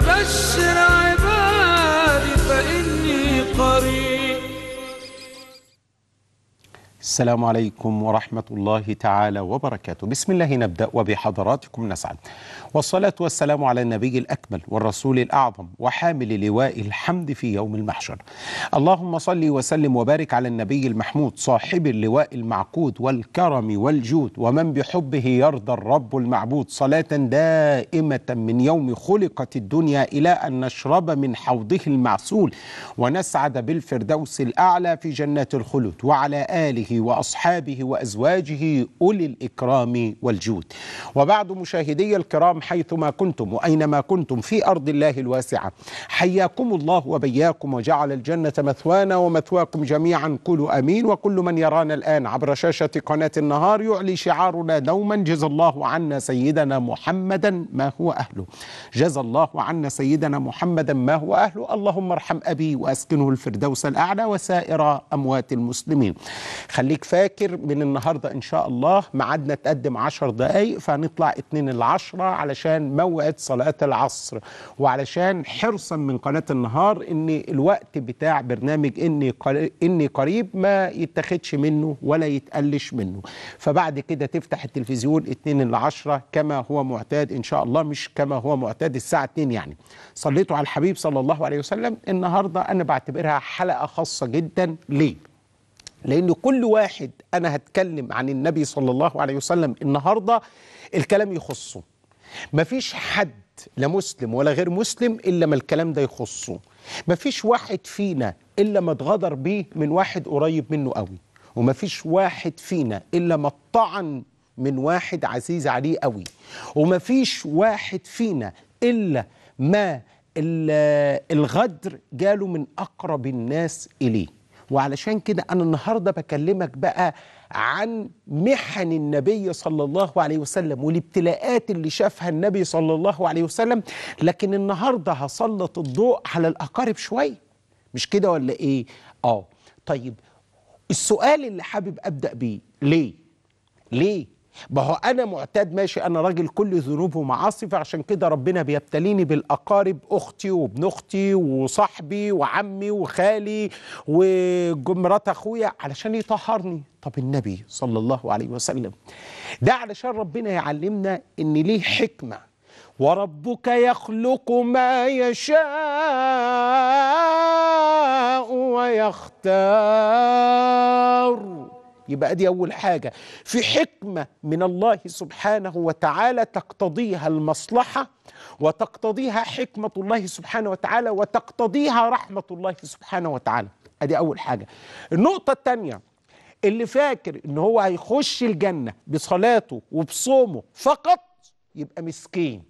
فبشر عبادي فإني قريب السلام عليكم ورحمة الله تعالى وبركاته بسم الله نبدأ وبحضراتكم نسعد والصلاة والسلام على النبي الأكمل والرسول الأعظم وحامل لواء الحمد في يوم المحشر اللهم صل وسلم وبارك على النبي المحمود صاحب اللواء المعقود والكرم والجود ومن بحبه يرضى الرب المعبود صلاة دائمة من يوم خلقت الدنيا إلى أن نشرب من حوضه المعسول ونسعد بالفردوس الأعلى في جنات الخلود وعلى آله وأصحابه وأزواجه أولي الإكرام والجود وبعد مشاهدي الكرام حيث حيثما كنتم وأينما كنتم في أرض الله الواسعة حياكم الله وبياكم وجعل الجنة مثوانا ومثواكم جميعا قولوا أمين وكل من يرانا الآن عبر شاشة قناة النهار يعلي شعارنا دوما جزى الله عنا سيدنا محمدا ما هو أهله جزى الله عنا سيدنا محمدا ما هو أهله اللهم ارحم أبي وأسكنه الفردوس الأعلى وسائر أموات المسلمين خليك فاكر من النهاردة إن شاء الله معدنا تقدم عشر دقايق فهنطلع اتنين العشرة على علشان موعد صلاة العصر وعلشان حرصا من قناة النهار ان الوقت بتاع برنامج اني اني قريب ما يتاخدش منه ولا يتقلش منه فبعد كده تفتح التلفزيون 2 ل 10 كما هو معتاد ان شاء الله مش كما هو معتاد الساعة 2 يعني صليتوا على الحبيب صلى الله عليه وسلم النهارده انا بعتبرها حلقة خاصة جدا ليه لأن كل واحد أنا هتكلم عن النبي صلى الله عليه وسلم النهاردة الكلام يخصه مفيش حد لا مسلم ولا غير مسلم إلا ما الكلام ده يخصه مفيش واحد فينا إلا ما اتغدر بيه من واحد قريب منه قوي ومفيش واحد فينا إلا ما اتطعن من واحد عزيز عليه قوي ومفيش واحد فينا إلا ما الغدر جاله من أقرب الناس إليه وعلشان كده أنا النهاردة بكلمك بقى عن محن النبي صلى الله عليه وسلم والابتلاءات اللي شافها النبي صلى الله عليه وسلم لكن النهارده هسلط الضوء على الاقارب شويه مش كده ولا ايه اه طيب السؤال اللي حابب ابدا بيه ليه ليه ما هو انا معتاد ماشي انا راجل كل ذنوبه معاصي فعشان كده ربنا بيبتليني بالاقارب اختي وابن اختي وصاحبي وعمي وخالي ومرات اخويا علشان يطهرني طب النبي صلى الله عليه وسلم ده علشان ربنا يعلمنا ان ليه حكمه وربك يخلق ما يشاء ويختار يبقى دي أول حاجة في حكمة من الله سبحانه وتعالى تقتضيها المصلحة وتقتضيها حكمة الله سبحانه وتعالى وتقتضيها رحمة الله سبحانه وتعالى أدي أول حاجة النقطة الثانية اللي فاكر إن هو هيخش الجنة بصلاته وبصومه فقط يبقى مسكين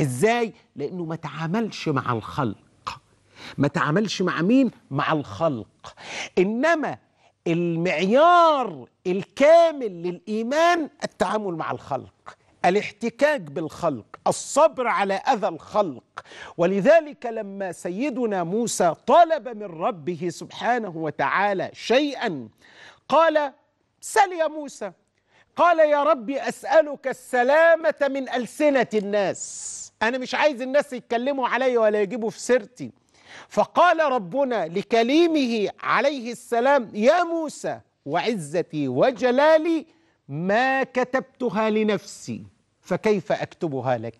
إزاي؟ لأنه ما تعاملش مع الخلق ما تعاملش مع مين؟ مع الخلق إنما المعيار الكامل للإيمان التعامل مع الخلق الاحتكاك بالخلق الصبر على أذى الخلق ولذلك لما سيدنا موسى طلب من ربه سبحانه وتعالى شيئا قال سل يا موسى قال يا ربي أسألك السلامة من ألسنة الناس أنا مش عايز الناس يتكلموا علي ولا يجيبوا في سيرتي فقال ربنا لكليمه عليه السلام يا موسى وعزتي وجلالي ما كتبتها لنفسي فكيف أكتبها لك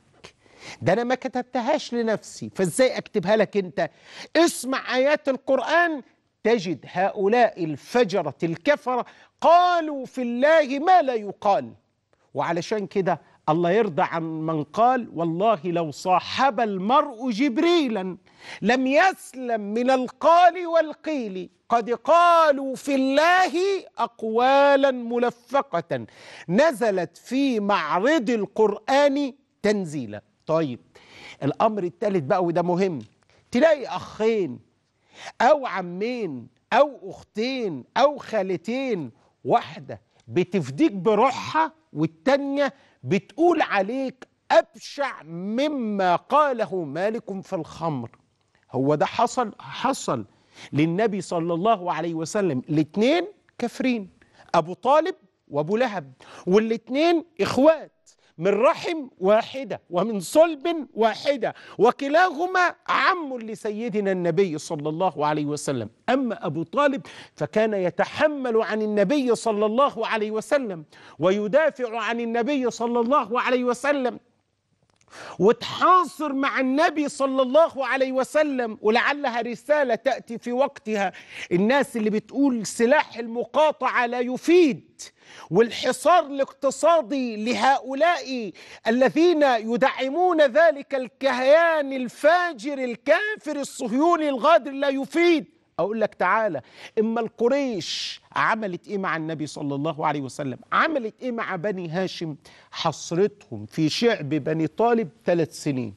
ده أنا ما كتبتهاش لنفسي فإزاي أكتبها لك أنت اسمع آيات القرآن تجد هؤلاء الفجرة الكفرة قالوا في الله ما لا يقال وعلشان كده الله يرضى عن من قال والله لو صاحب المرء جبريلا لم يسلم من القال والقيل قد قالوا في الله اقوالا ملفقه نزلت في معرض القران تنزيلا طيب الامر الثالث بقى وده مهم تلاقي اخين او عمين او اختين او خالتين واحده بتفديك بروحها والتانيه بتقول عليك أبشع مما قاله مالك في الخمر هو ده حصل حصل للنبي صلى الله عليه وسلم الاثنين كافرين أبو طالب وأبو لهب والاثنين إخوات من رحم واحدة ومن صلب واحدة وكلاهما عم لسيدنا النبي صلى الله عليه وسلم أما أبو طالب فكان يتحمل عن النبي صلى الله عليه وسلم ويدافع عن النبي صلى الله عليه وسلم وتحاصر مع النبي صلى الله عليه وسلم ولعلها رسالة تأتي في وقتها الناس اللي بتقول سلاح المقاطعة لا يفيد والحصار الاقتصادي لهؤلاء الذين يدعمون ذلك الكهيان الفاجر الكافر الصهيوني الغادر لا يفيد أقول لك تعالى إما القريش عملت إيه مع النبي صلى الله عليه وسلم عملت إيه مع بني هاشم حصرتهم في شعب بني طالب ثلاث سنين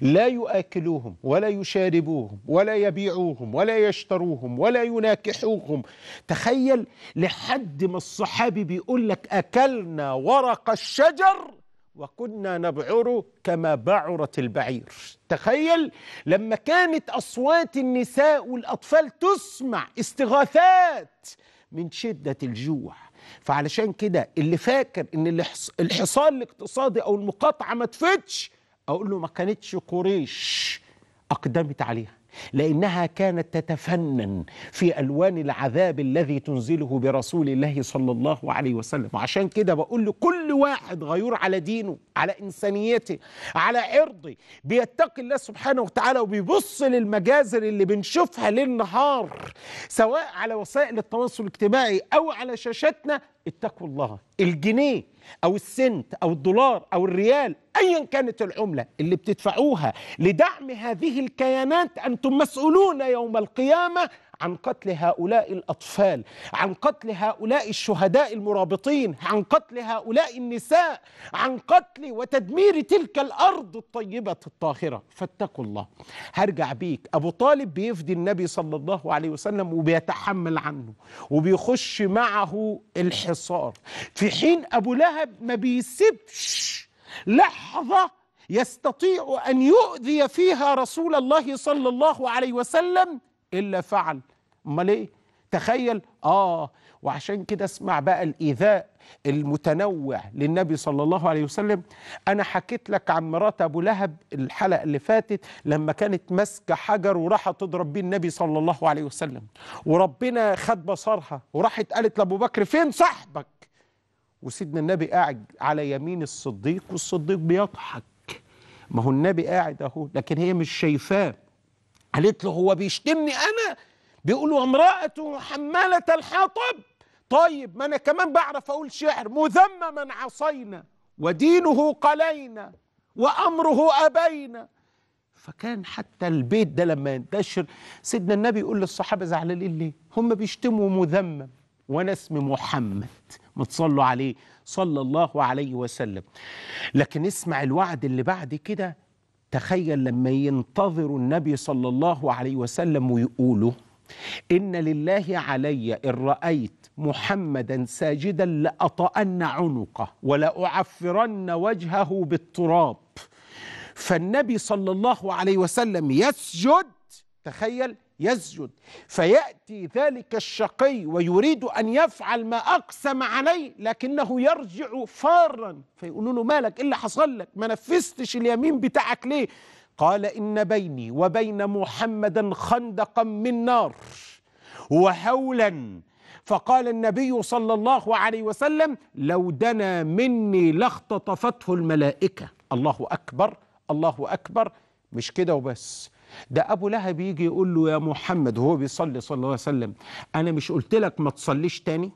لا يؤكلوهم ولا يشاربوهم ولا يبيعوهم ولا يشتروهم ولا يناكحوهم تخيل لحد ما الصحابي بيقول لك أكلنا ورق الشجر وكنا نبعر كما بعرت البعير تخيل لما كانت أصوات النساء والأطفال تسمع استغاثات من شدة الجوع فعلشان كده اللي فاكر ان الحصار الاقتصادي او المقاطعه ما تفتش اقول له ما كانتش قريش اقدمت عليها لانها كانت تتفنن في الوان العذاب الذي تنزله برسول الله صلى الله عليه وسلم وعشان كده بقول لكل واحد غيور على دينه على انسانيته على عرضه بيتقي الله سبحانه وتعالى وبيبص للمجازر اللي بنشوفها ليل نهار سواء على وسائل التواصل الاجتماعي او على شاشاتنا اتقوا الله الجنيه او السنت او الدولار او الريال ايا كانت العمله اللي بتدفعوها لدعم هذه الكيانات انتم مسؤولون يوم القيامه عن قتل هؤلاء الأطفال عن قتل هؤلاء الشهداء المرابطين عن قتل هؤلاء النساء عن قتل وتدمير تلك الأرض الطيبة الطاهرة فاتقوا الله هرجع بيك أبو طالب بيفدي النبي صلى الله عليه وسلم وبيتحمل عنه وبيخش معه الحصار في حين أبو لهب ما بيسيبش لحظة يستطيع ان يؤذي فيها رسول الله صلى الله عليه وسلم الا فعل امال ايه تخيل اه وعشان كده اسمع بقى الايذاء المتنوع للنبي صلى الله عليه وسلم انا حكيت لك عن مرات ابو لهب الحلقه اللي فاتت لما كانت ماسكه حجر وراحت تضرب بيه النبي صلى الله عليه وسلم وربنا خد بصرها وراحت قالت لابو بكر فين صاحبك وسيدنا النبي قاعد على يمين الصديق والصديق بيضحك ما هو النبي قاعد اهو لكن هي مش شايفاه قالت له هو بيشتمني انا بيقولوا امرأة حمالة الحطب طيب ما أنا كمان بعرف أقول شعر مذمما عصينا ودينه قلينا وأمره أبينا فكان حتى البيت ده لما ينتشر سيدنا النبي يقول للصحابة زعلانين ليه هم بيشتموا مذمم وانا اسمي محمد ما تصلوا عليه صلى الله عليه وسلم لكن اسمع الوعد اللي بعد كده تخيل لما ينتظروا النبي صلى الله عليه وسلم ويقولوا إن لله علي إن رأيت محمدا ساجدا لأطأن عنقه ولأعفرن وجهه بالتراب فالنبي صلى الله عليه وسلم يسجد تخيل يسجد فيأتي ذلك الشقي ويريد أن يفعل ما أقسم عليه لكنه يرجع فارا فيقولوا له مالك إيه اللي حصل لك ما نفذتش اليمين بتاعك ليه قال إن بيني وبين محمدا خندقا من نار وحولا فقال النبي صلى الله عليه وسلم لو دنا مني لاختطفته الملائكة الله أكبر الله أكبر مش كده وبس ده أبو لهب يجي يقول له يا محمد وهو بيصلي صلى الله عليه وسلم أنا مش قلت لك ما تصليش تاني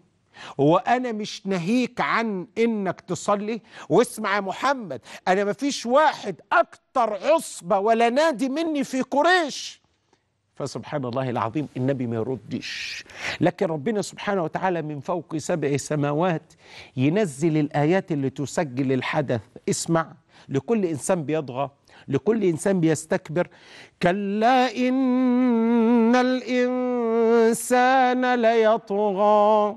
وانا مش ناهيك عن انك تصلي واسمع يا محمد انا مفيش واحد اكتر عصبة ولا نادي مني في قريش فسبحان الله العظيم النبي ما يردش لكن ربنا سبحانه وتعالى من فوق سبع سماوات ينزل الآيات اللي تسجل الحدث اسمع لكل إنسان بيضغى لكل إنسان بيستكبر كلا إن الإنسان ليطغى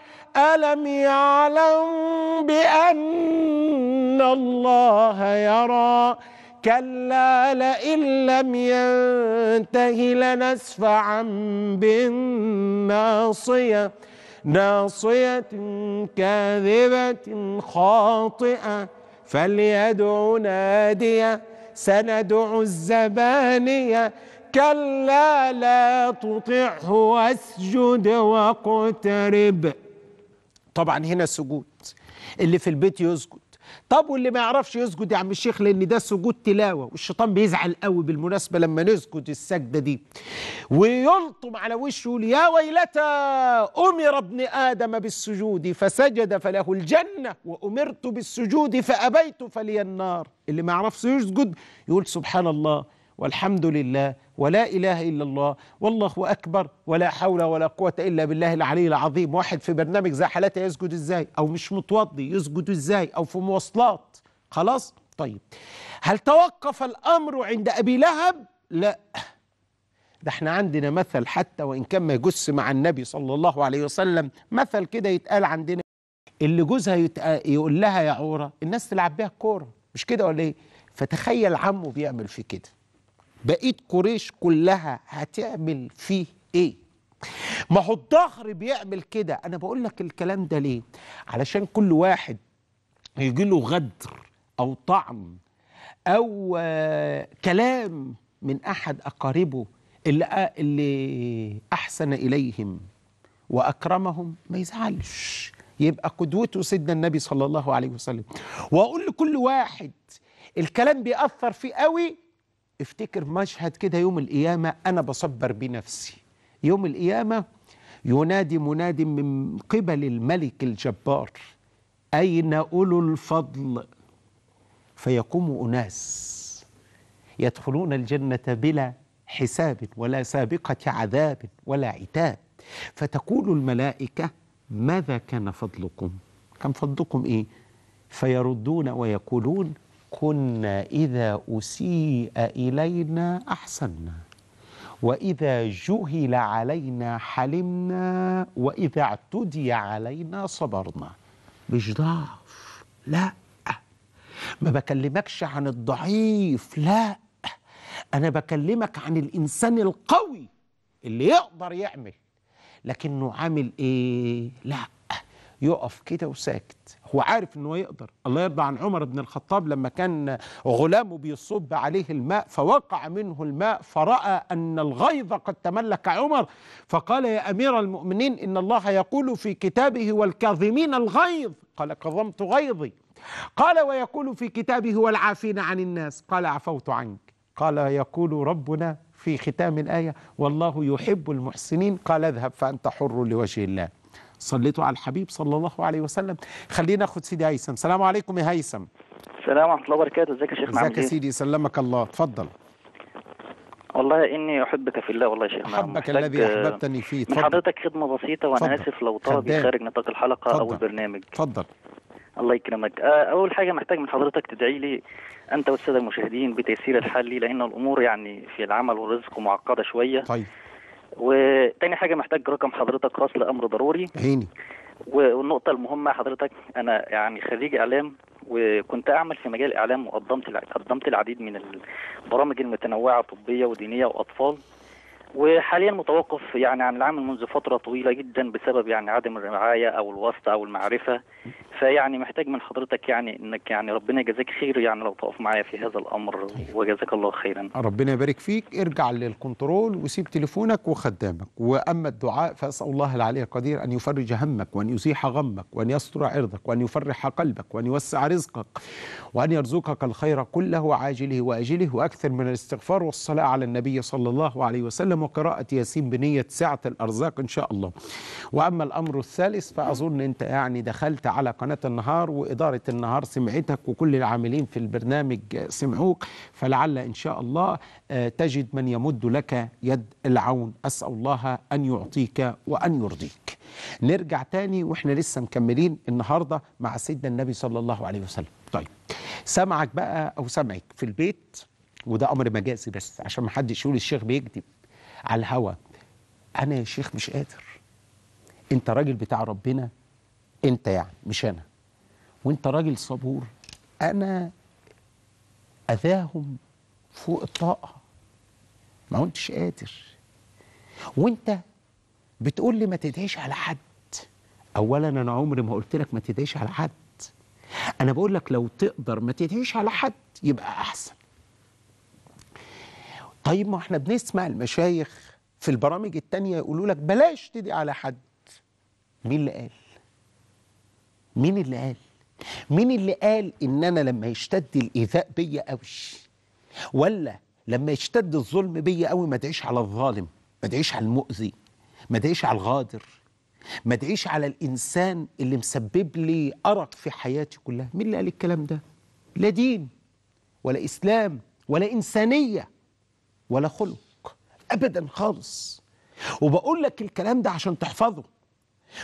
ألم يعلم بأن الله يرى كلا لئن لم ينته لنسفعا بالناصية ناصية كاذبة خاطئة فليدع نادية سندع الزبانية كلا لا تطعه واسجد واقترب طبعا هنا سجود اللي في البيت يسجد طب واللي ما يعرفش يسجد يا عم الشيخ لان ده سجود تلاوه والشيطان بيزعل قوي بالمناسبه لما نسجد السجده دي ويلطم على وشه يقول يا ويلتى امر ابن ادم بالسجود فسجد فله الجنه وامرت بالسجود فابيت فلي النار اللي ما يعرفش يسجد يقول سبحان الله والحمد لله ولا إله إلا الله والله أكبر ولا حول ولا قوة إلا بالله العلي العظيم واحد في برنامج زي حالاته يسجد إزاي أو مش متوضي يسجد إزاي أو في مواصلات خلاص طيب هل توقف الأمر عند أبي لهب لا ده احنا عندنا مثل حتى وإن كان ما يجس مع النبي صلى الله عليه وسلم مثل كده يتقال عندنا اللي جوزها يقول لها يا عورة الناس تلعب بيها الكورة مش كده ولا ايه فتخيل عمه بيعمل في كده بقيه قريش كلها هتعمل فيه ايه ما هو الظهر بيعمل كده انا بقول لك الكلام ده ليه علشان كل واحد يجي له غدر او طعن او آه، كلام من احد اقاربه اللي آه، اللي احسن اليهم واكرمهم ما يزعلش يبقى قدوته سيدنا النبي صلى الله عليه وسلم واقول لكل واحد الكلام بيأثر فيه قوي افتكر مشهد كده يوم القيامة أنا بصبر بنفسي يوم القيامة ينادي مناد من قبل الملك الجبار أين أولو الفضل فيقوم أناس يدخلون الجنة بلا حساب ولا سابقة عذاب ولا عتاب فتقول الملائكة ماذا كان فضلكم كان فضلكم إيه فيردون ويقولون كنا إذا أسيء إلينا أحسنا وإذا جهل علينا حلمنا وإذا اعتدي علينا صبرنا مش ضعف لا ما بكلمكش عن الضعيف لا أنا بكلمك عن الإنسان القوي اللي يقدر يعمل لكنه عامل إيه لا يقف كده وساكت هو عارف انه يقدر الله يرضى عن عمر بن الخطاب لما كان غلامه بيصب عليه الماء فوقع منه الماء فراى ان الغيظ قد تملك عمر فقال يا امير المؤمنين ان الله يقول في كتابه والكاظمين الغيظ قال كظمت غيظي قال ويقول في كتابه والعافين عن الناس قال عفوت عنك قال يقول ربنا في ختام الايه والله يحب المحسنين قال اذهب فانت حر لوجه الله صليتوا على الحبيب صلى الله عليه وسلم خلينا ناخد سيدي هيثم السلام عليكم يا هيثم السلام ورحمه الله وبركاته ازيك يا شيخ ازيك يا ايه؟ سيدي سلمك الله اتفضل والله اني احبك في الله والله يا شيخ احبك الذي احببتني فيه تفضل حضرتك خدمه بسيطه وانا فضل. اسف لو طرد خارج نطاق الحلقه فضل. او البرنامج اتفضل الله يكرمك آه، اول حاجه محتاج من حضرتك تدعي لي انت والساده المشاهدين بتيسير الحل لان الامور يعني في العمل والرزق معقده شويه طيب وتاني حاجه محتاج رقم حضرتك خاص لامر ضروري هيني. والنقطه المهمه حضرتك انا يعني خريج اعلام وكنت اعمل في مجال الاعلام وقدمت قدمت العديد من البرامج المتنوعه طبيه ودينيه واطفال وحاليا متوقف يعني عن العمل منذ فتره طويله جدا بسبب يعني عدم الرعايه او الواسطه او المعرفه فيعني محتاج من حضرتك يعني انك يعني ربنا يجازيك خير يعني لو تقف معايا في هذا الامر وجزاك الله خيرا ربنا يبارك فيك ارجع للكنترول وسيب تليفونك وخدامك واما الدعاء فاسال الله العلي القدير ان يفرج همك وان يزيح غمك وان يستر عرضك وان يفرح قلبك وان يوسع رزقك وان يرزقك الخير كله عاجله واجله واكثر من الاستغفار والصلاه على النبي صلى الله عليه وسلم الإسلام وقراءة ياسين بنية سعة الأرزاق إن شاء الله وأما الأمر الثالث فأظن أنت يعني دخلت على قناة النهار وإدارة النهار سمعتك وكل العاملين في البرنامج سمعوك فلعل إن شاء الله آه، تجد من يمد لك يد العون أسأل الله أن يعطيك وأن يرضيك نرجع تاني وإحنا لسه مكملين النهاردة مع سيدنا النبي صلى الله عليه وسلم طيب سمعك بقى أو سمعك في البيت وده امر مجازي بس عشان ما حدش يقول الشيخ بيكذب على الهوى انا يا شيخ مش قادر انت راجل بتاع ربنا انت يعني مش انا وانت راجل صبور انا اذاهم فوق الطاقه ما كنتش قادر وانت بتقول لي ما تدعيش على حد اولا انا عمري ما قلت لك ما تدعيش على حد انا بقول لك لو تقدر ما تدعيش على حد يبقى احسن طيب ما احنا بنسمع المشايخ في البرامج التانية يقولوا لك بلاش تدي على حد مين اللي قال مين اللي قال مين اللي قال ان انا لما يشتد الايذاء بيا قوي ولا لما يشتد الظلم بيا قوي ما ادعيش على الظالم ما ادعيش على المؤذي ما ادعيش على الغادر ما ادعيش على الانسان اللي مسبب لي ارق في حياتي كلها مين اللي قال الكلام ده لا دين ولا اسلام ولا انسانيه ولا خلق ابدا خالص وبقول لك الكلام ده عشان تحفظه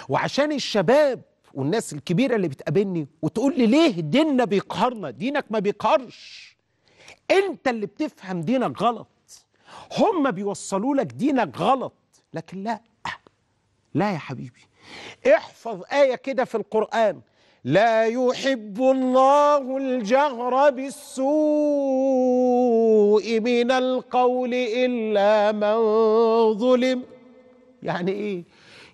وعشان الشباب والناس الكبيرة اللي بتقابلني وتقول لي ليه ديننا بيقهرنا دينك ما بيقهرش انت اللي بتفهم دينك غلط هم بيوصلوا لك دينك غلط لكن لا لا يا حبيبي احفظ آية كده في القرآن لا يحب الله الجهر بالسوء من القول إلا من ظلم يعني إيه؟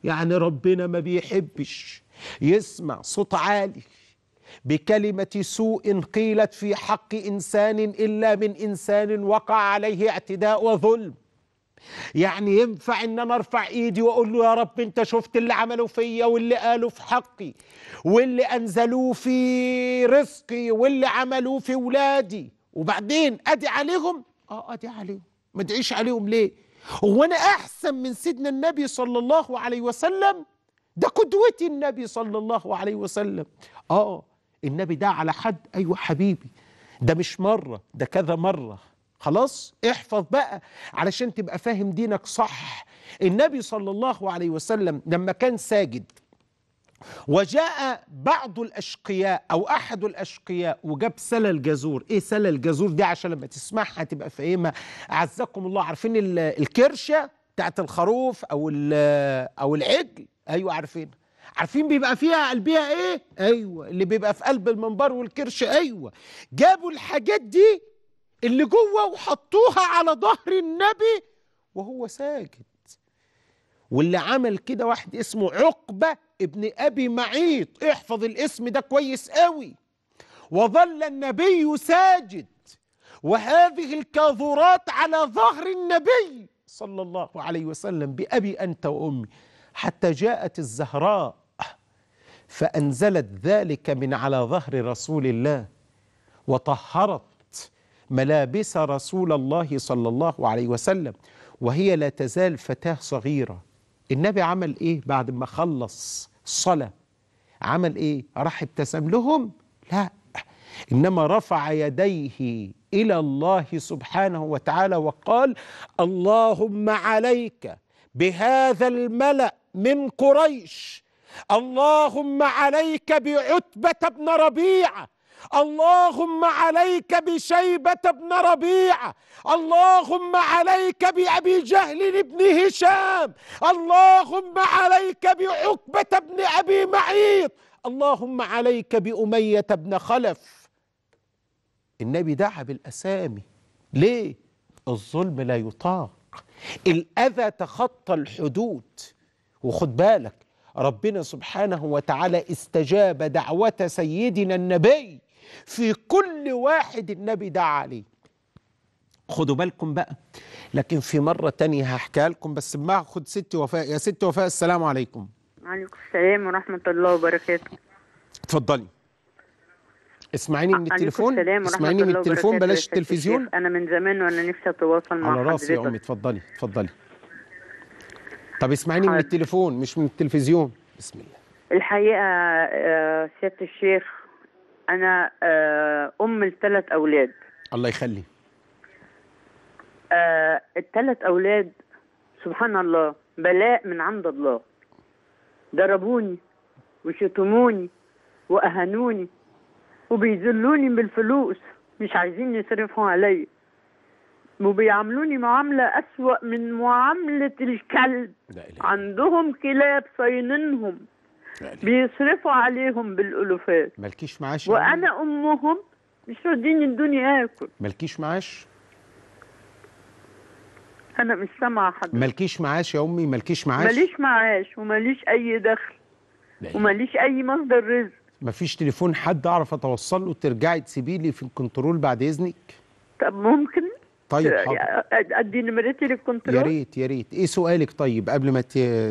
يعني ربنا ما بيحبش يسمع صوت عالي بكلمة سوء قيلت في حق إنسان إلا من إنسان وقع عليه اعتداء وظلم يعني ينفع ان انا ارفع ايدي واقول له يا رب انت شفت اللي عمله فيا واللي قالوا في حقي واللي انزلوه في رزقي واللي عملوه في ولادي وبعدين ادي عليهم اه ادي عليهم ما ادعيش عليهم ليه هو انا احسن من سيدنا النبي صلى الله عليه وسلم ده قدوتي النبي صلى الله عليه وسلم اه النبي ده على حد ايوه حبيبي ده مش مره ده كذا مره خلاص احفظ بقى علشان تبقى فاهم دينك صح النبي صلى الله عليه وسلم لما كان ساجد وجاء بعض الأشقياء أو أحد الأشقياء وجاب سلى الجزور إيه سلى الجزور دي عشان لما تسمعها تبقى فاهمها أعزكم الله عارفين الكرشة بتاعت الخروف أو أو العجل أيوة عارفين عارفين بيبقى فيها قلبها إيه أيوة اللي بيبقى في قلب المنبر والكرش أيوة جابوا الحاجات دي اللي جوه وحطوها على ظهر النبي وهو ساجد واللي عمل كده واحد اسمه عقبة ابن أبي معيط احفظ الاسم ده كويس قوي وظل النبي ساجد وهذه الكاظورات على ظهر النبي صلى الله عليه وسلم بأبي أنت وأمي حتى جاءت الزهراء فأنزلت ذلك من على ظهر رسول الله وطهرت ملابس رسول الله صلى الله عليه وسلم وهي لا تزال فتاة صغيرة النبي عمل إيه بعد ما خلص الصلاة عمل إيه راح ابتسم لهم لا إنما رفع يديه إلى الله سبحانه وتعالى وقال اللهم عليك بهذا الملأ من قريش اللهم عليك بعتبة بن ربيعة اللهم عليك بشيبة بن ربيعة اللهم عليك بأبي جهل بن هشام اللهم عليك بعقبة بن أبي معيط اللهم عليك بأمية بن خلف النبي دعا بالأسامي ليه؟ الظلم لا يطاق الأذى تخطى الحدود وخد بالك ربنا سبحانه وتعالى استجاب دعوة سيدنا النبي في كل واحد النبي دعا عليه خدوا بالكم بقى لكن في مرة تانية هحكي لكم بس ما خد ست وفاء يا ست وفاء السلام عليكم وعليكم السلام ورحمة الله وبركاته اتفضلي اسمعيني من التليفون اسمعيني من التليفون بلاش التلفزيون انا من زمان وانا نفسي اتواصل مع على راسي يا امي اتفضلي اتفضلي طب اسمعيني من التليفون مش من التلفزيون بسم الله الحقيقه سياده آه، الشيخ انا آه، ام لثلاث اولاد الله يخلي آه الثلاث اولاد سبحان الله بلاء من عند الله ضربوني وشتموني واهانوني وبيذلوني بالفلوس مش عايزين يصرفوا عليا وبيعاملوني معاملة أسوأ من معاملة الكلب لا إله. عندهم كلاب صينينهم بيصرفوا عليهم بالالوفات مالكيش معاش يعني؟ وانا امهم مش راضين الدنيا اكل مالكيش معاش انا مش سامعه حضرتك مالكيش معاش يا امي مالكيش معاش ماليش معاش وماليش اي دخل وماليش اي مصدر رزق مفيش تليفون حد اعرف اتوصل له ترجعي تسيبيه لي في الكنترول بعد اذنك طب ممكن طيب يعني ادي نمرتي للكنترول يا ريت يا ريت ايه سؤالك طيب قبل ما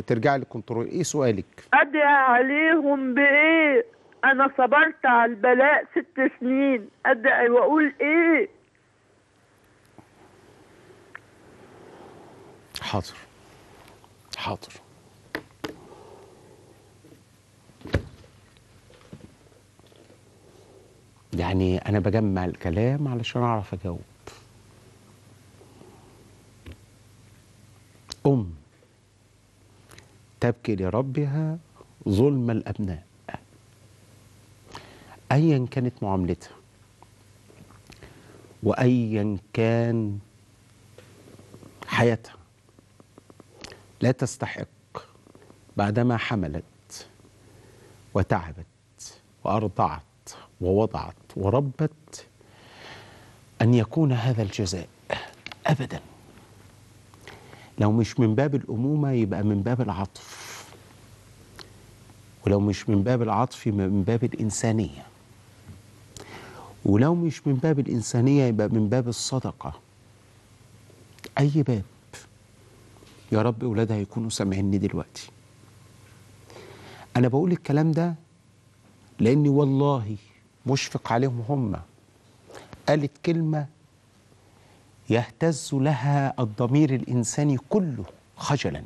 ترجعي للكنترول ايه سؤالك ادعي عليهم بايه انا صبرت على البلاء ست سنين ادعي واقول ايه حاضر حاضر يعني انا بجمع الكلام علشان اعرف اجاوب أم تبكي لربها ظلم الأبناء أيا كانت معاملتها وأيا كان حياتها لا تستحق بعدما حملت وتعبت وأرضعت ووضعت وربت أن يكون هذا الجزاء أبداً لو مش من باب الأمومة يبقى من باب العطف ولو مش من باب العطف يبقى من باب الإنسانية ولو مش من باب الإنسانية يبقى من باب الصدقة أي باب يا رب أولادها يكونوا سامعيني دلوقتي أنا بقول الكلام ده لأني والله مشفق عليهم هم قالت كلمة يهتز لها الضمير الإنساني كله خجلا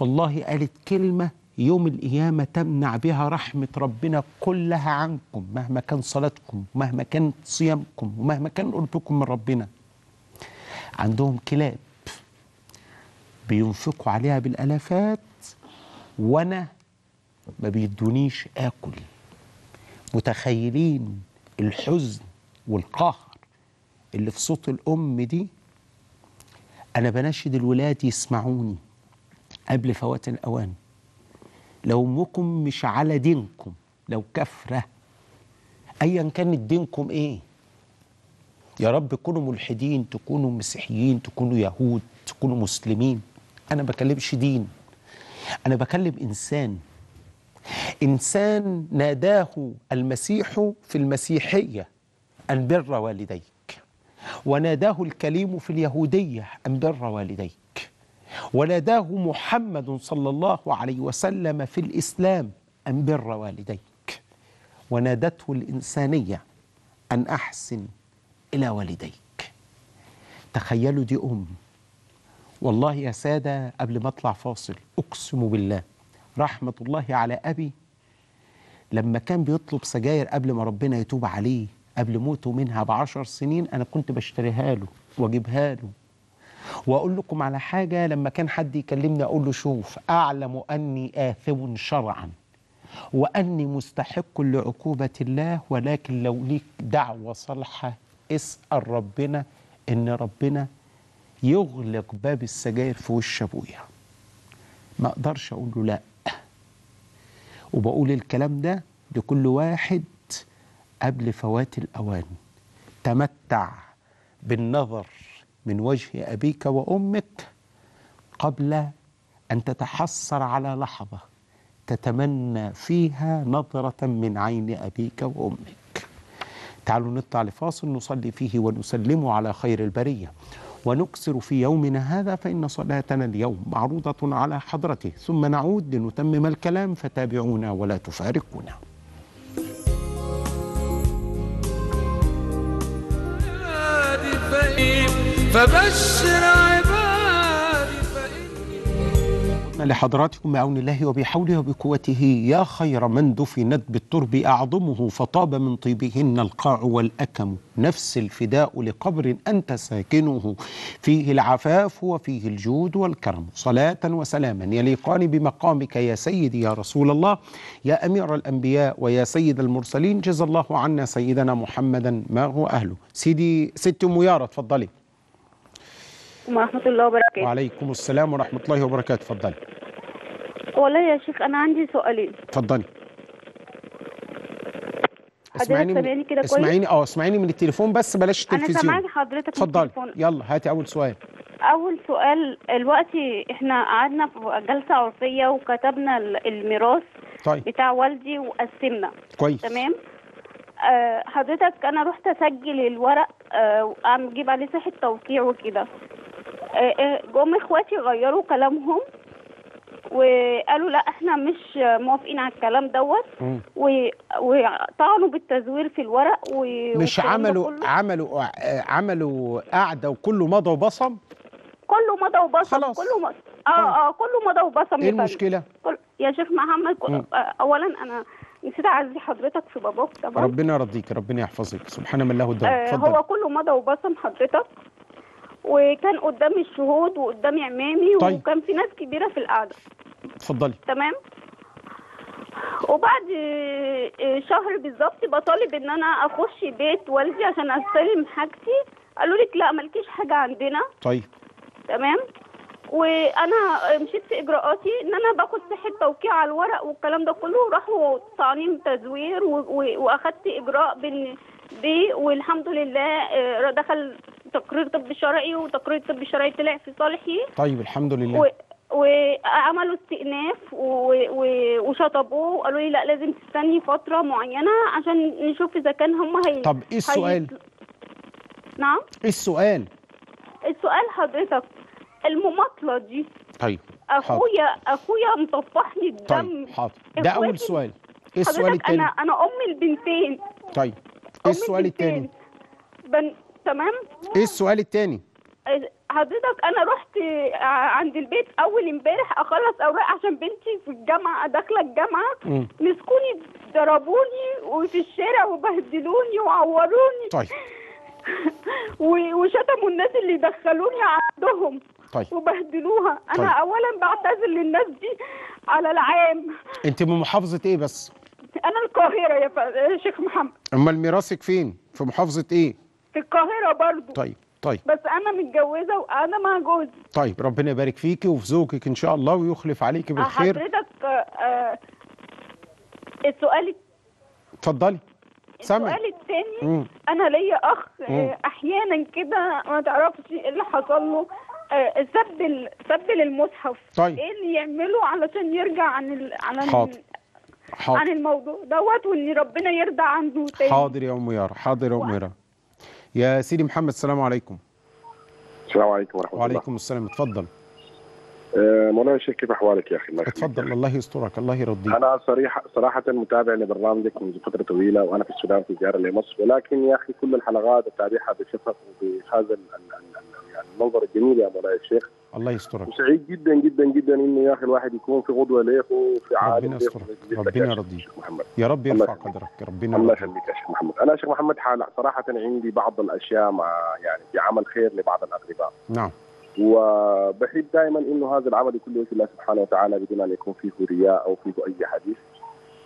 والله قالت كلمة يوم القيامة تمنع بها رحمة ربنا كلها عنكم مهما كان صلاتكم مهما كان صيامكم ومهما كان قربكم من ربنا عندهم كلاب بينفقوا عليها بالالافات وانا ما بيدونيش اكل متخيلين الحزن والقهر اللي في صوت الأم دي أنا بناشد الولاد يسمعوني قبل فوات الأوان لو أمكم مش على دينكم لو كفرة أيا كانت دينكم إيه يا رب تكونوا ملحدين تكونوا مسيحيين تكونوا يهود تكونوا مسلمين أنا بكلمش دين أنا بكلم إنسان إنسان ناداه المسيح في المسيحية أن بر والديه وناداه الكليم في اليهودية أن بر والديك وناداه محمد صلى الله عليه وسلم في الإسلام أن بر والديك ونادته الإنسانية أن أحسن إلى والديك تخيلوا دي أم والله يا سادة قبل ما أطلع فاصل أقسم بالله رحمة الله على أبي لما كان بيطلب سجاير قبل ما ربنا يتوب عليه قبل موته منها بعشر سنين أنا كنت بشتريها له وأجيبها له وأقول لكم على حاجة لما كان حد يكلمني أقول له شوف أعلم أني آثم شرعا وأني مستحق لعقوبة الله ولكن لو ليك دعوة صالحة اسأل ربنا إن ربنا يغلق باب السجاير في وش أبويا ما أقدرش أقول له لأ وبقول الكلام ده لكل واحد قبل فوات الأوان تمتع بالنظر من وجه أبيك وأمك قبل أن تتحسر على لحظة تتمنى فيها نظرة من عين أبيك وأمك تعالوا نطلع لفاصل نصلي فيه ونسلم على خير البرية ونكسر في يومنا هذا فإن صلاتنا اليوم معروضة على حضرته ثم نعود لنتمم الكلام فتابعونا ولا تفارقونا فبشر عبادي فإني لحضراتكم بعون الله وبحوله وبقوته يا خير من دفنت بالترب أعظمه فطاب من طيبهن القاع والأكم نفس الفداء لقبر أنت ساكنه فيه العفاف وفيه الجود والكرم صلاة وسلاما يليقان بمقامك يا سيدي يا رسول الله يا أمير الأنبياء ويا سيد المرسلين جزا الله عنا سيدنا محمدا ما هو أهله سيدي ست أم تفضلي ورحمة الله وبركاته وعليكم السلام ورحمة الله وبركاته اتفضلي والله يا شيخ أنا عندي سؤالين اتفضلي اسمعيني من... كده اسمعيني اه اسمعيني من التليفون بس بلاش التلفزيون انا سامعك حضرتك اتفضلي يلا هاتي اول سؤال اول سؤال دلوقتي احنا قعدنا في جلسه عرفيه وكتبنا الميراث طيب. بتاع والدي وقسمنا كويس تمام أه حضرتك انا رحت اسجل الورق اجيب آه، عليه صحه توقيع وكده آه، آه، جم اخواتي غيروا كلامهم وقالوا لا احنا مش موافقين على الكلام دوت وطعنوا بالتزوير في الورق و... مش عملوا عملوا آه، عملوا قعده وكله مضى وبصم كله مضى وبصم خلاص. كله مضى اه طيب. اه كله مضى وبصم ايه المشكله كل... يا شيخ محمد كل... اولا انا نسيت اعزي حضرتك في باباك طبعا ربنا يرضيك ربنا يحفظك سبحان من له الدور آه هو كله مضى وبصم حضرتك وكان قدامي الشهود وقدامي عمامي طيب. وكان في ناس كبيره في القعده اتفضلي تمام وبعد آه، آه، شهر بالظبط بطالب ان انا اخش بيت والدي عشان استلم حاجتي قالوا لك لا مالكيش حاجه عندنا طيب تمام وانا مشيت في اجراءاتي ان انا باخد صحه توقيع على الورق والكلام ده كله راحوا طعنين تزوير واخدت اجراء بين دي والحمد لله آه، دخل تقرير طب شرعي وتقرير طب شرعي طلع في صالحي طيب الحمد لله و... وعملوا استئناف و... و... وشطبوه وقالوا لي لا لازم تستني فتره معينه عشان نشوف اذا كان هم هي طب ايه السؤال؟ هي... نعم ايه السؤال؟ السؤال حضرتك المماطله دي طيب اخويا اخويا مطفحني الدم طيب حاضر ده اول سؤال ايه السؤال التاني؟ انا انا ام البنتين طيب ايه السؤال التاني؟ بن... تمام ايه السؤال التاني إيه، حضرتك انا رحت آه، عند البيت اول امبارح اخلص اوراق عشان بنتي في الجامعه داخله الجامعه مسكوني ضربوني وفي الشارع وبهدلوني وعوروني طيب وشتموا الناس اللي دخلوني عندهم طيب وبهدلوها انا طيب. اولا بعتذر للناس دي على العام انت من محافظه ايه بس انا القاهره يا شيخ محمد امال ميراثك فين في محافظه ايه في القاهره برضو طيب طيب بس انا متجوزه وانا مع جوزي طيب ربنا يبارك فيكي وفي زوجك ان شاء الله ويخلف عليك بالخير حضرتك آه،, آه السؤال اتفضلي سامع السؤال الثاني انا ليا اخ آه، مم. احيانا كده ما تعرفش ايه اللي حصل له آه، سب سب للمصحف طيب ايه اللي يعمله علشان يرجع عن ال... عن حاضر. حاضر. عن الموضوع دوت وان ربنا يرضى عنده تاني حاضر يا ام يارا حاضر يا ام يارا يا سيدي محمد السلام عليكم السلام عليكم ورحمه الله وعليكم السلام اتفضل آه، مولانا الشيخ كيف احوالك يا اخي الله اتفضل الله يسترك الله يرضيك انا صريح صراحه متابع لبرنامجك منذ فتره طويله وانا في السودان في زياره لمصر ولكن يا اخي كل الحلقات اتابعها بشفق وبهذا يعني المنظر الجميل يا مولاي الشيخ الله يسترك وسعيد جدا جدا جدا انه يا اخي الواحد يكون في غدوه ليه وفي عالم ربنا يسترك ربنا يرضيك يا رب يرفع قدرك ربنا الله يخليك يا شيخ محمد انا شيخ محمد حالة صراحه عندي بعض الاشياء مع يعني في عمل خير لبعض الاقرباء نعم وبحب دائما انه هذا العمل يكون لوجه الله سبحانه وتعالى بدون ان يكون فيه رياء او فيه اي حديث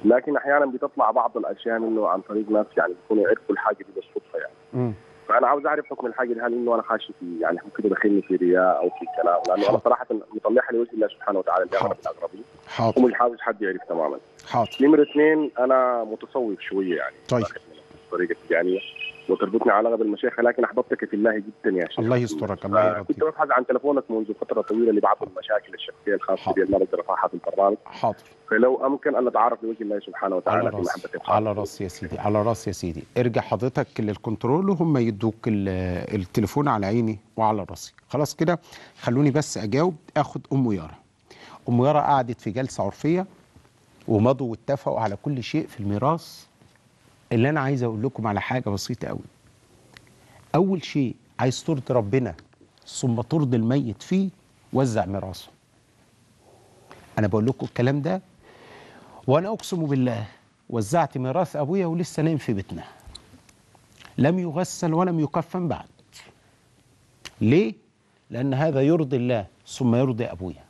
لكن احيانا بتطلع بعض الاشياء انه عن طريق ناس يعني بيكونوا يعرفوا الحاجه بالصدفه يعني م. فانا عاوز اعرف حكم الحاجه دي هل انه انا خاشي في يعني ممكن يدخلني في رياء او في كلام لانه انا صراحه مطلعها لوجه الله سبحانه وتعالى اللي اعرف الاقربين حاضر ومش عاوز حد يعرف تماما حاضر نمره اثنين انا متصوف شويه يعني طيب بطريقه تجانيه وتربطني علاقه المشايخ لكن احببتك في الله جدا يا شيخ الله يسترك الله يرضيك كنت ببحث عن تلفونك منذ فتره طويله لبعض المشاكل الشخصيه الخاصه بي الملك رفاحه في البرنامج حاضر فلو امكن ان نتعرف لوجه الله سبحانه وتعالى على في محبتك على راس يا سيدي على راس يا سيدي ارجع حضرتك للكنترول وهم يدوك التليفون على عيني وعلى راسي خلاص كده خلوني بس اجاوب اخد ام يارا ام يارا قعدت في جلسه عرفيه ومضوا واتفقوا على كل شيء في الميراث اللي انا عايز اقول لكم على حاجه بسيطه قوي اول شيء عايز ترضي ربنا ثم ترضي الميت فيه وزع ميراثه انا بقول لكم الكلام ده وانا اقسم بالله وزعت ميراث ابويا ولسه نايم في بيتنا لم يغسل ولم يكفن بعد ليه لان هذا يرضي الله ثم يرضي ابويا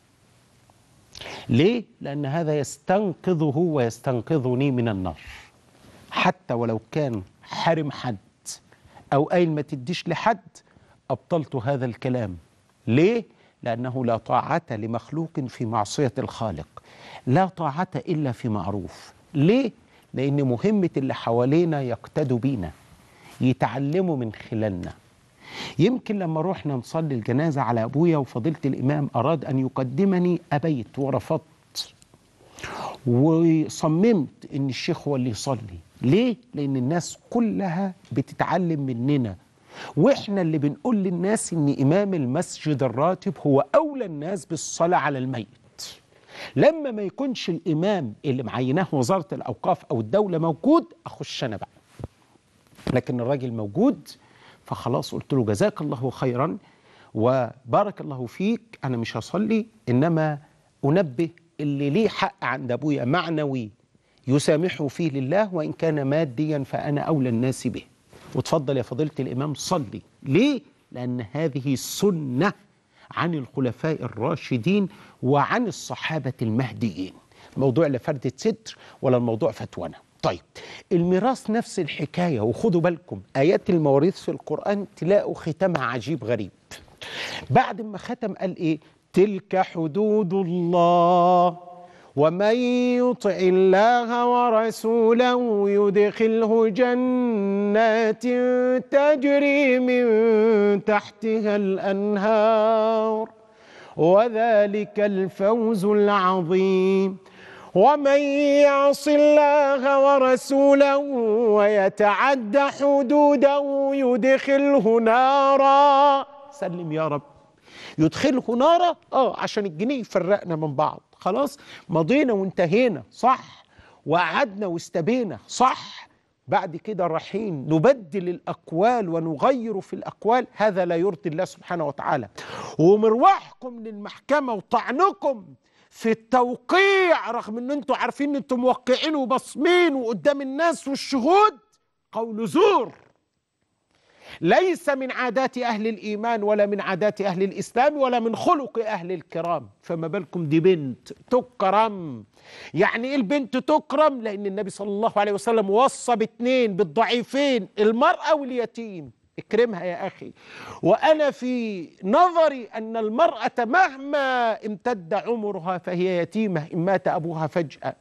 ليه لان هذا يستنقذه ويستنقذني من النار حتى ولو كان حارم حد أو قايل ما تديش لحد أبطلت هذا الكلام ليه؟ لأنه لا طاعة لمخلوق في معصية الخالق لا طاعة إلا في معروف ليه؟ لأن مهمة اللي حوالينا يقتدوا بينا يتعلموا من خلالنا يمكن لما رحنا نصلي الجنازة على أبويا وفضيلة الإمام أراد أن يقدمني أبيت ورفضت وصممت أن الشيخ هو اللي يصلي ليه؟ لأن الناس كلها بتتعلم مننا وإحنا اللي بنقول للناس إن إمام المسجد الراتب هو أولى الناس بالصلاة على الميت لما ما يكونش الإمام اللي معيناه وزارة الأوقاف أو الدولة موجود أخش أنا بقى لكن الراجل موجود فخلاص قلت له جزاك الله خيرا وبارك الله فيك أنا مش هصلي إنما أنبه اللي ليه حق عند أبويا معنوي يسامحه فيه لله وإن كان ماديا فأنا أولى الناس به وتفضل يا فضيلة الإمام صلي ليه؟ لأن هذه سنة عن الخلفاء الراشدين وعن الصحابة المهديين موضوع فرده ستر ولا الموضوع فتوانا طيب الميراث نفس الحكاية وخدوا بالكم آيات المواريث في القرآن تلاقوا ختامها عجيب غريب بعد ما ختم قال إيه تلك حدود الله ومن يطع الله ورسوله يدخله جنات تجري من تحتها الانهار وذلك الفوز العظيم ومن يعص الله ورسوله ويتعد حدوده يدخله نارا سلم يا رب يدخله نارا اه عشان الجنيه يفرقنا من بعض خلاص مضينا وانتهينا صح وقعدنا واستبينا صح بعد كده رايحين نبدل الأقوال ونغير في الأقوال هذا لا يرضي الله سبحانه وتعالى ومروحكم للمحكمة وطعنكم في التوقيع رغم ان انتم عارفين ان موقعين وبصمين وقدام الناس والشهود قول زور ليس من عادات أهل الإيمان ولا من عادات أهل الإسلام ولا من خلق أهل الكرام فما بالكم دي بنت تكرم يعني إيه البنت تكرم لأن النبي صلى الله عليه وسلم وصى باثنين بالضعيفين المرأة واليتيم اكرمها يا أخي وأنا في نظري أن المرأة مهما امتد عمرها فهي يتيمة إن مات أبوها فجأة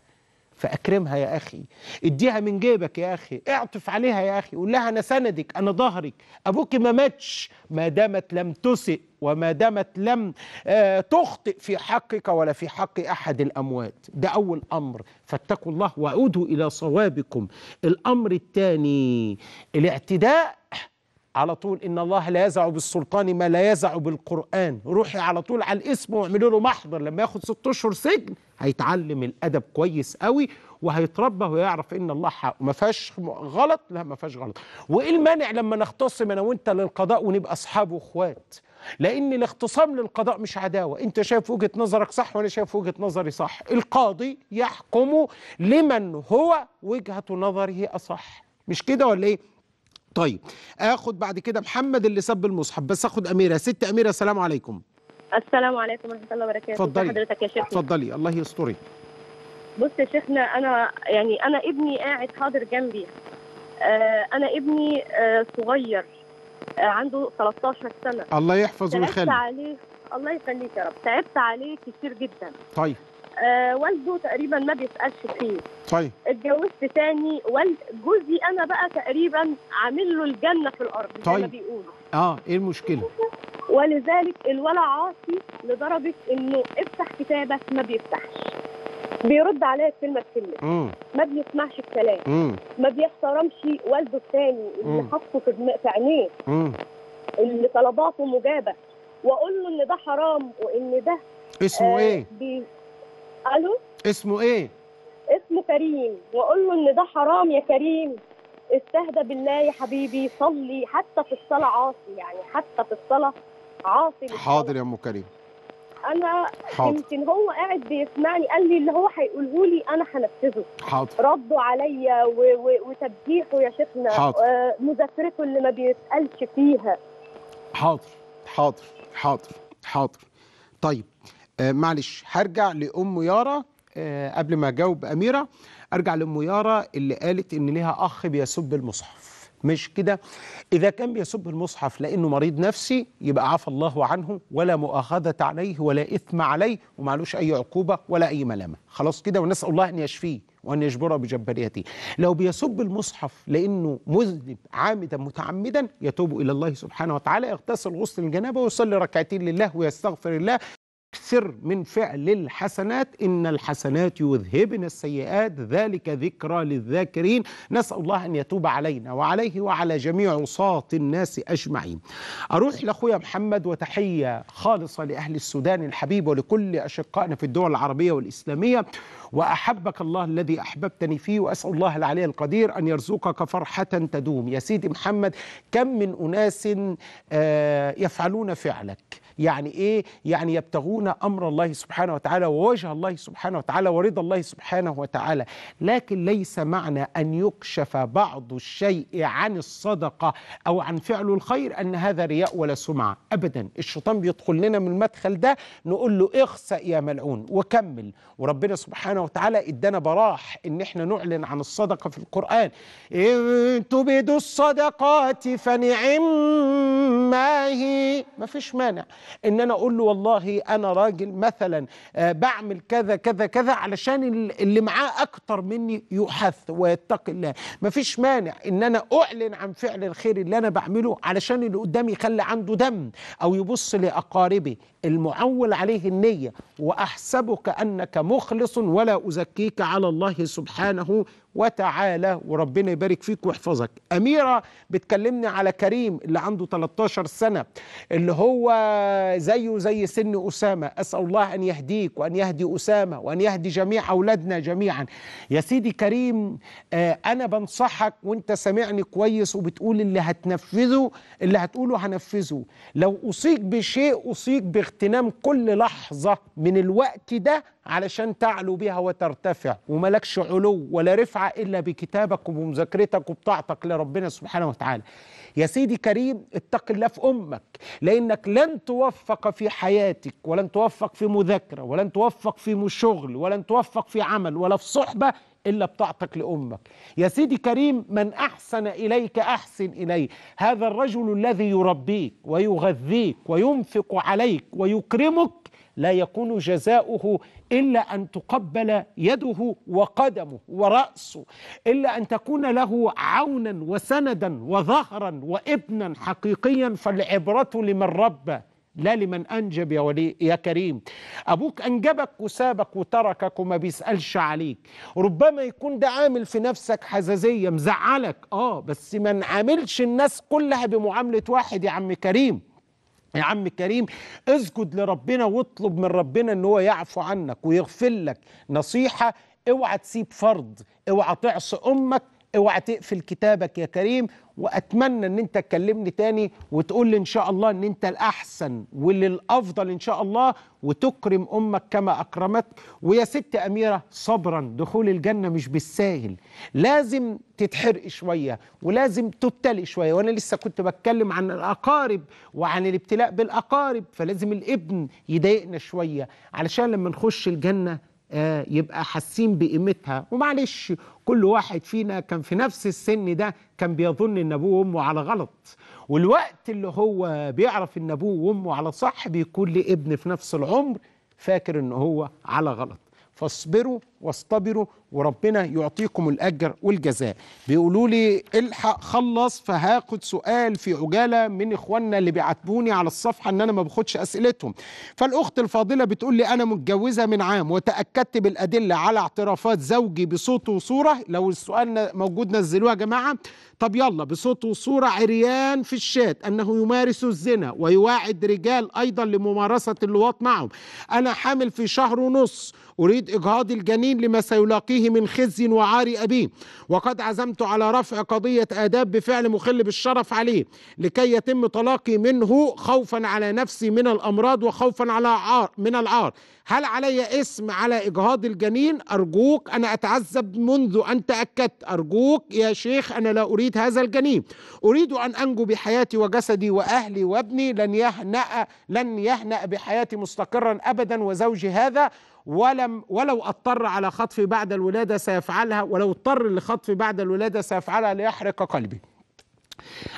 فأكرمها يا أخي اديها من جيبك يا أخي اعطف عليها يا أخي قول لها أنا سندك أنا ظهرك أبوك ما ماتش ما دامت لم تسئ وما دامت لم آه، تخطئ في حقك ولا في حق أحد الأموات ده أول أمر فاتقوا الله وعودوا إلى صوابكم الأمر الثاني الاعتداء على طول إن الله لا يزع بالسلطان ما لا يزع بالقرآن روحي على طول على الاسم واعملوا له محضر لما ياخد ست أشهر سجن هيتعلم الأدب كويس قوي وهيتربى ويعرف إن الله حقه ما فيهاش غلط لا ما فيهاش غلط وإيه المانع لما نختصم أنا وأنت للقضاء ونبقى أصحاب وإخوات لأن الاختصام للقضاء مش عداوة أنت شايف وجهة نظرك صح وأنا شايف وجهة نظري صح القاضي يحكم لمن هو وجهة نظره أصح مش كده ولا إيه طيب اخد بعد كده محمد اللي سب المصحف بس اخد اميره ست اميره السلام عليكم السلام عليكم ورحمه الله وبركاته اتفضلي حضرتك يا شيخ اتفضلي الله يسترك بص يا شيخنا انا يعني انا ابني قاعد حاضر جنبي آه انا ابني آه صغير آه عنده 13 سنه الله يحفظه ويخليه تعبت عليه الله يخليك يا رب تعبت عليه كتير جدا طيب آه، والده تقريبا ما بيسالش فيه طيب اتجوزت تاني والد جوزي انا بقى تقريبا عامل له الجنه في الارض طيب. زي ما طيب. بيقولوا اه ايه المشكله ولذلك الولع عاصي لدرجه انه افتح كتابك ما بيفتحش بيرد عليا كلمه بكلمه ما بيسمعش الكلام مم. ما بيحترمش والده الثاني اللي حاطه في في عينيه اللي طلباته مجابه واقول له ان ده حرام وان ده اسمه آه ايه؟ الو اسمه ايه اسمه كريم واقول له ان ده حرام يا كريم استهدى بالله يا حبيبي صلي حتى في الصلاه عاصي يعني حتى في الصلاه عاصي حاضر يا ام كريم انا حاضر. يمكن هو قاعد بيسمعني قال لي اللي هو هيقوله لي انا هنفذه حاضر رده عليا وتبجيحه يا شيخنا حاضر آه مذاكرته اللي ما بيسالش فيها حاضر حاضر حاضر حاضر طيب آه، معلش هرجع لام يارا آه، قبل ما اجاوب اميره ارجع لام يارا اللي قالت ان ليها اخ بيسب المصحف مش كده اذا كان بيسب المصحف لانه مريض نفسي يبقى عفى الله عنه ولا مؤاخذه عليه ولا اثم عليه ومعلوش اي عقوبه ولا اي ملامه خلاص كده ونسال الله ان يشفيه وان يجبره بجبريته لو بيسب المصحف لانه مذنب عامدا متعمدا يتوب الى الله سبحانه وتعالى يغتسل غسل الجنابه ويصلي ركعتين لله ويستغفر الله اكثر من فعل الحسنات إن الحسنات يذهبن السيئات ذلك ذكرى للذاكرين نسأل الله أن يتوب علينا وعليه وعلى جميع عصاة الناس أجمعين أروح لأخويا محمد وتحية خالصة لأهل السودان الحبيب ولكل أشقائنا في الدول العربية والإسلامية وأحبك الله الذي أحببتني فيه وأسأل الله العلي القدير أن يرزقك فرحة تدوم يا سيدي محمد كم من أناس آه، يفعلون فعلك يعني إيه يعني يبتغون أمر الله سبحانه وتعالى ووجه الله سبحانه وتعالى ورضا الله سبحانه وتعالى لكن ليس معنى أن يكشف بعض الشيء عن الصدقة أو عن فعل الخير أن هذا رياء ولا سمعة أبدا الشيطان بيدخل لنا من المدخل ده نقول له اخسأ يا ملعون وكمل وربنا سبحانه وتعالى ادانا براح ان احنا نعلن عن الصدقة في القرآن إن تبدوا الصدقات فنعم ما هي ما فيش مانع ان انا اقول له والله انا راجل مثلا آه، بعمل كذا كذا كذا علشان اللي معاه اكتر مني يحث ويتقي الله مفيش مانع ان انا اعلن عن فعل الخير اللي انا بعمله علشان اللي قدامي يخلي عنده دم او يبص لاقاربي المعول عليه النيه واحسبك انك مخلص ولا ازكيك على الله سبحانه وتعالى وربنا يبارك فيك ويحفظك أميرة بتكلمني على كريم اللي عنده 13 سنة اللي هو زيه زي سن أسامة أسأل الله أن يهديك وأن يهدي أسامة وأن يهدي جميع أولادنا جميعا يا سيدي كريم آه، أنا بنصحك وأنت سامعني كويس وبتقول اللي هتنفذه اللي هتقوله هنفذه لو أصيب بشيء أصيب باغتنام كل لحظة من الوقت ده علشان تعلو بها وترتفع وملكش علو ولا رفعة إلا بكتابك ومذاكرتك وبطاعتك لربنا سبحانه وتعالى يا سيدي كريم اتق الله في أمك لأنك لن توفق في حياتك ولن توفق في مذاكرة ولن توفق في شغل ولن توفق في عمل ولا في صحبة إلا بطاعتك لأمك يا سيدي كريم من أحسن إليك أحسن إليه هذا الرجل الذي يربيك ويغذيك وينفق عليك ويكرمك لا يكون جزاؤه إلا أن تقبل يده وقدمه ورأسه إلا أن تكون له عونا وسندا وظهرا وابنا حقيقيا فالعبرة لمن ربى لا لمن أنجب يا, ولي يا كريم أبوك أنجبك وسابك وتركك وما بيسألش عليك ربما يكون ده عامل في نفسك حزازية مزعلك آه بس ما نعاملش الناس كلها بمعاملة واحد يا عم كريم يا عم الكريم اسجد لربنا واطلب من ربنا ان هو يعفو عنك ويغفر لك نصيحه اوعى تسيب فرض اوعى تعصي امك اوعى تقفل كتابك يا كريم واتمنى ان انت تكلمني تاني وتقول لي ان شاء الله ان انت الاحسن واللي الافضل ان شاء الله وتكرم امك كما اكرمتك ويا ست اميره صبرا دخول الجنه مش بالساهل لازم تتحرق شويه ولازم تبتلي شويه وانا لسه كنت بتكلم عن الاقارب وعن الابتلاء بالاقارب فلازم الابن يضايقنا شويه علشان لما نخش الجنه آه، يبقى حاسين بقيمتها ومعلش كل واحد فينا كان في نفس السن ده كان بيظن ان ابوه وامه على غلط والوقت اللي هو بيعرف ان ابوه وامه على صح بيكون لابن في نفس العمر فاكر ان هو على غلط فاصبروا واصطبروا وربنا يعطيكم الاجر والجزاء بيقولوا لي الحق خلص فهاخد سؤال في عجاله من اخواننا اللي بيعاتبوني على الصفحه ان انا ما باخدش اسئلتهم فالاخت الفاضله بتقول لي انا متجوزه من عام وتاكدت بالادله على اعترافات زوجي بصوت وصوره لو السؤال موجود نزلوه يا جماعه طب يلا بصوت وصوره عريان في الشات انه يمارس الزنا ويواعد رجال ايضا لممارسه اللواط معهم انا حامل في شهر ونص أريد إجهاض الجنين لما سيلاقيه من خزي وعار أبيه وقد عزمت على رفع قضية آداب بفعل مخل بالشرف عليه لكي يتم طلاقي منه خوفا على نفسي من الأمراض وخوفا على عار من العار هل علي اسم على إجهاض الجنين أرجوك أنا أتعذب منذ أن تأكدت أرجوك يا شيخ أنا لا أريد هذا الجنين أريد أن أنجو بحياتي وجسدي وأهلي وابني لن يهنأ لن يهنأ بحياتي مستقرا أبدا وزوجي هذا ولم ولو اضطر على خطفي بعد الولاده سيفعلها ولو اضطر لخطفي بعد الولاده سيفعلها ليحرق قلبي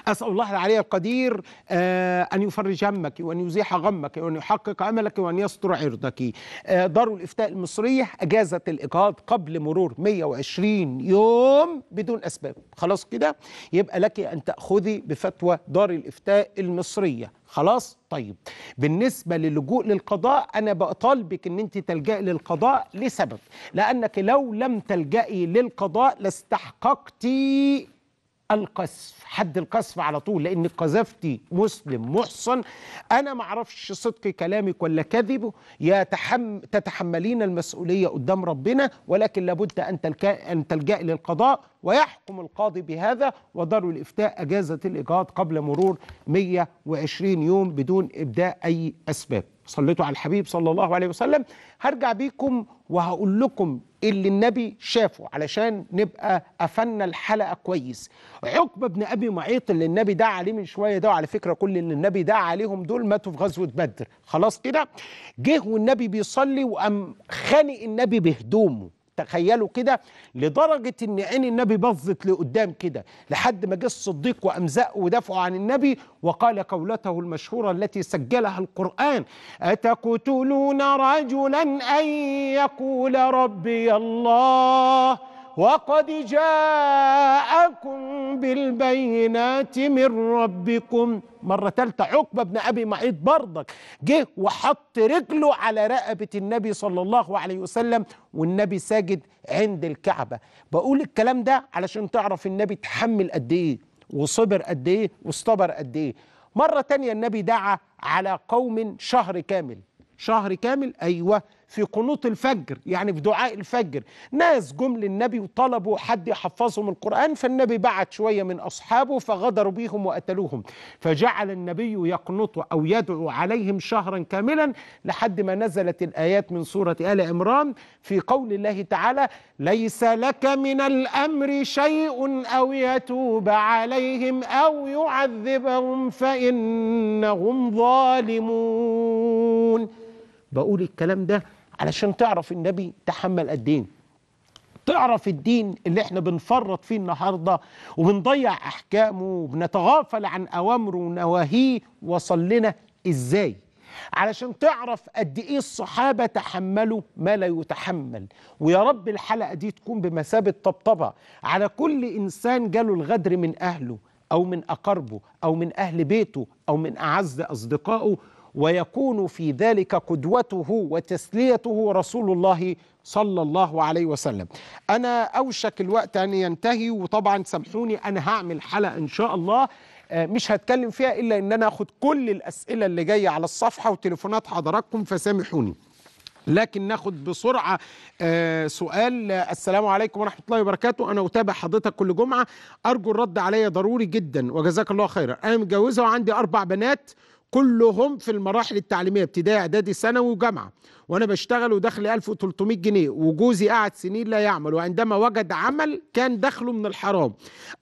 أسأل الله العلي القدير آه، أن يفرج همك وأن يزيح غمك وأن يحقق أملك وأن يستر عرضك آه، دار الإفتاء المصرية أجازت الإيقاظ قبل مرور 120 يوم بدون أسباب خلاص كده يبقى لك أن تأخذي بفتوى دار الإفتاء المصرية خلاص طيب بالنسبه للجوء للقضاء انا بطالبك ان انت تلجئي للقضاء لسبب لانك لو لم تلجئي للقضاء لاستحققتي القذف حد القذف على طول لان قذفتي مسلم محصن انا ما اعرفش صدق كلامك ولا كذبه يا تحم تتحملين المسؤوليه قدام ربنا ولكن لابد ان تلجا ان تلجا للقضاء ويحكم القاضي بهذا ودار الافتاء اجازت الاجهاض قبل مرور 120 يوم بدون ابداء اي اسباب صليتوا على الحبيب صلى الله عليه وسلم هرجع بيكم وهقول لكم اللي النبي شافه علشان نبقى قفلنا الحلقه كويس عقبه بن ابي معيط اللي النبي دعا عليه من شويه ده وعلى فكره كل اللي النبي دعا عليهم دول ماتوا في غزوه بدر خلاص كده جه والنبي بيصلي وقام خانق النبي بهدومه تخيلوا كده لدرجة ان عين النبي بظت لقدام كده لحد ما جه الصديق وقام زقه عن النبي وقال قولته المشهورة التي سجلها القرآن أتقتلون رجلا أن يقول ربي الله وقد جاءكم بالبينات من ربكم مرة تالتة عقبة بن أبي معيط برضك جه وحط رجله على رقبة النبي صلى الله عليه وسلم والنبي ساجد عند الكعبة بقول الكلام ده علشان تعرف النبي تحمل قد إيه وصبر قد إيه واصطبر قد إيه مرة تانية النبي دعا على قوم شهر كامل شهر كامل أيوة في قنوط الفجر يعني في دعاء الفجر ناس جم للنبي وطلبوا حد يحفظهم القرآن فالنبي بعت شوية من أصحابه فغدروا بيهم وقتلوهم فجعل النبي يقنط أو يدعو عليهم شهرا كاملا لحد ما نزلت الآيات من سورة آل عمران في قول الله تعالى ليس لك من الأمر شيء أو يتوب عليهم أو يعذبهم فإنهم ظالمون بقول الكلام ده علشان تعرف النبي تحمل قد ايه تعرف الدين اللي احنا بنفرط فيه النهارده وبنضيع احكامه وبنتغافل عن اوامره ونواهيه وصل لنا ازاي علشان تعرف قد ايه الصحابه تحملوا ما لا يتحمل ويا رب الحلقه دي تكون بمثابه طبطبه على كل انسان جاله الغدر من اهله او من اقاربه او من اهل بيته او من اعز اصدقائه ويكون في ذلك قدوته وتسليته رسول الله صلى الله عليه وسلم أنا أوشك الوقت أن ينتهي وطبعا سامحوني أنا هعمل حلقة إن شاء الله آه، مش هتكلم فيها إلا أن أنا أخد كل الأسئلة اللي جاية على الصفحة وتليفونات حضراتكم فسامحوني لكن ناخد بسرعة آه، سؤال السلام عليكم ورحمة الله وبركاته أنا أتابع حضرتك كل جمعة أرجو الرد عليا ضروري جدا وجزاك الله خيرا أنا متجوزة وعندي أربع بنات كلهم في المراحل التعليميه ابتدائي اعدادي ثانوي وجامعه وانا بشتغل ودخلي 1300 جنيه وجوزي قعد سنين لا يعمل وعندما وجد عمل كان دخله من الحرام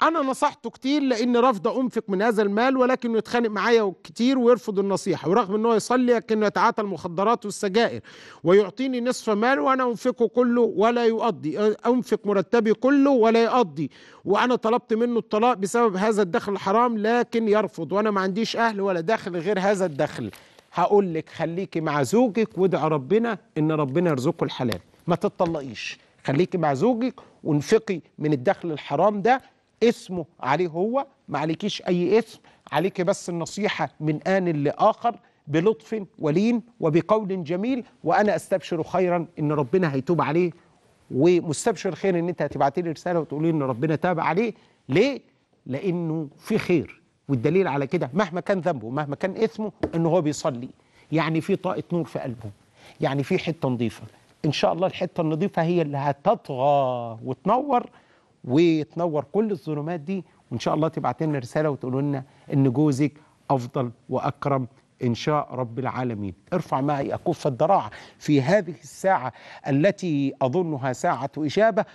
انا نصحته كتير لان رفض انفق من هذا المال ولكنه يتخانق معايا كتير ويرفض النصيحه ورغم ان هو يصلي لكنه يتعاطى المخدرات والسجائر ويعطيني نصف مال وانا انفقه كله ولا يقضي انفق مرتبي كله ولا يقضي وانا طلبت منه الطلاق بسبب هذا الدخل الحرام لكن يرفض وانا ما عنديش اهل ولا دخل غير هذا الدخل هقول لك خليكي مع زوجك وادعي ربنا ان ربنا يرزقك الحلال ما تطلقيش خليكي مع زوجك وانفقي من الدخل الحرام ده اسمه عليه هو ما عليكيش اي اسم عليكي بس النصيحه من ان لاخر بلطف ولين وبقول جميل وانا استبشر خيرا ان ربنا هيتوب عليه ومستبشر خير ان انت هتبعتي لي رساله وتقولي ان ربنا تاب عليه ليه لانه في خير والدليل على كده مهما كان ذنبه مهما كان إثمه إن هو بيصلي يعني في طاقة نور في قلبه يعني في حتة نظيفة إن شاء الله الحتة النظيفة هي اللي هتطغى وتنور وتنور كل الظلمات دي وإن شاء الله تبعت لنا رسالة وتقولوا لنا إن جوزك أفضل وأكرم إنشاء رب العالمين ارفع معي أكف الضراعة في هذه الساعة التي أظنها ساعة إجابة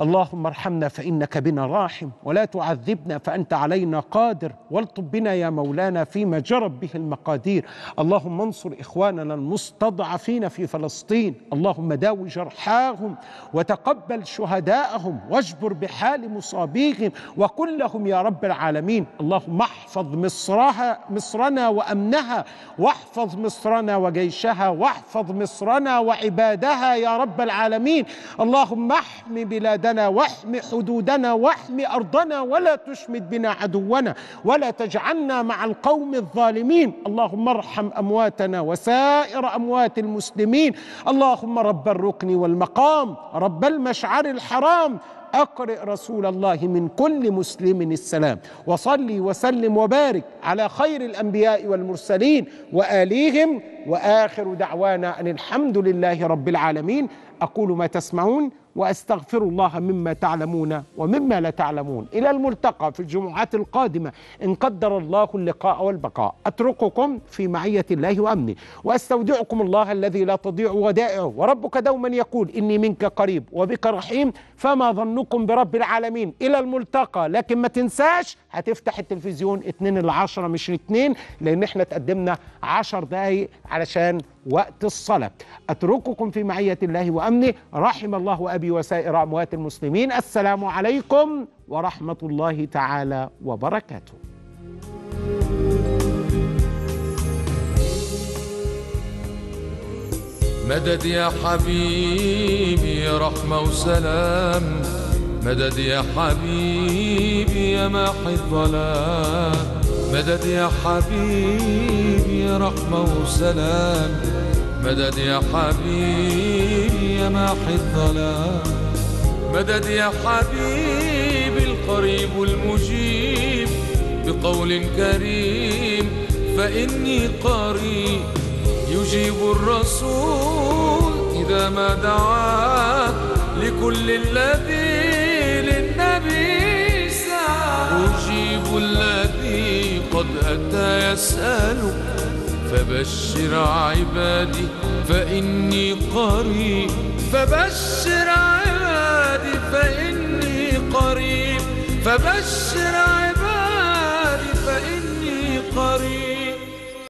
اللهم ارحمنا فإنك بنا راحم ولا تعذبنا فأنت علينا قادر والطب بنا يا مولانا فيما جرت به المقادير اللهم انصر إخواننا المستضعفين في فلسطين اللهم داوي جرحاهم وتقبل شهداءهم واجبر بحال مصابيهم وكلهم يا رب العالمين اللهم احفظ مصرها مصرنا وأمنها واحفظ مصرنا وجيشها واحفظ مصرنا وعبادها يا رب العالمين اللهم احم بلادنا واحم حدودنا واحم أرضنا ولا تشمت بنا عدونا ولا تجعلنا مع القوم الظالمين اللهم ارحم أمواتنا وسائر أموات المسلمين اللهم رب الركن والمقام رب المشعر الحرام أقرئ رسول الله من كل مسلم السلام وصلي وسلم وبارك على خير الأنبياء والمرسلين وآليهم وآخر دعوانا أن الحمد لله رب العالمين أقول ما تسمعون واستغفر الله مما تعلمون ومما لا تعلمون الى الملتقى في الجمعات القادمه ان قدر الله اللقاء والبقاء اترككم في معيه الله وامني واستودعكم الله الذي لا تضيع ودائعه وربك دوما يقول اني منك قريب وبك رحيم فما ظنكم برب العالمين الى الملتقى لكن ما تنساش هتفتح التلفزيون 2 العشرة مش 2 لان احنا تقدمنا 10 دقايق علشان وقت الصلاة أترككم في معية الله وأمنه رحم الله أبي وسائر أموات المسلمين السلام عليكم ورحمة الله تعالى وبركاته مدد يا حبيبي يا رحمة وسلام مدد يا حبيبي يا ماحي الظلام مدد يا حبيبي رحمة وسلام مدد يا حبيبي يا ماحي الظلام مدد يا حبيبي القريب المجيب بقول كريم فإني قريب يجيب الرسول إذا ما دعا لكل الذي للنبي سعى يجيب الذي قد أتى يسألك فبشر عبادي فإني قريب فبشر عبادي فإني قريب فبشر عبادي فإني قريب